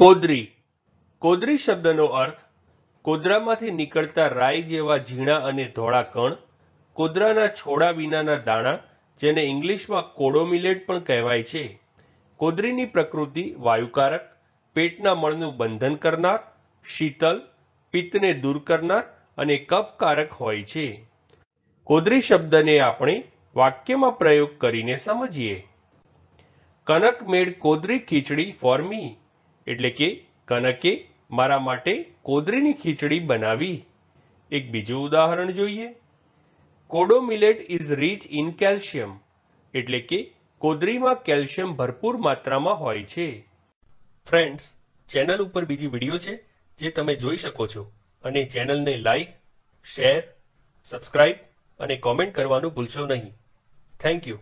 કોદરી કોદરી શબ્દનો અર્થ કોદરામાંથી નીકળતા રાઈ જેવા ઝીણા અને ધોળા કણ કોદરાના છોડા વિનાના દાણા જેને ઇંગ્લિશમાં કોડો મિલેટ પણ કહેવાય છે કોદરીની પ્રકૃતિ વાયુકારક પેટના મળનું બંધન કરનાર શીતલ પિત્તને દૂર કરનાર અને કફકારક હોય છે કોદરી શબ્દને આપણે વાક્યમાં પ્રયોગ કરીને સમજીએ કનકમેળ કોદરી ખીચડી ફોર મી એટલે કે કનકે મારા માટે કોદરીની ખીચડી બનાવી એક બીજું ઉદાહરણ જોઈએ kodo millet is rich in calcium એટલે કે કોદરીમાં કેલ્શિયમ ભરપૂર માત્રામાં હોય છે ફ્રેન્ડ્સ ચેનલ ઉપર બીજી વિડીયો છે જે તમે જોઈ શકો છો અને ચેનલને લાઈક શેર સબસ્ક્રાઈબ અને કોમેન્ટ કરવાનું ભૂલશો નહીં થેન્ક યુ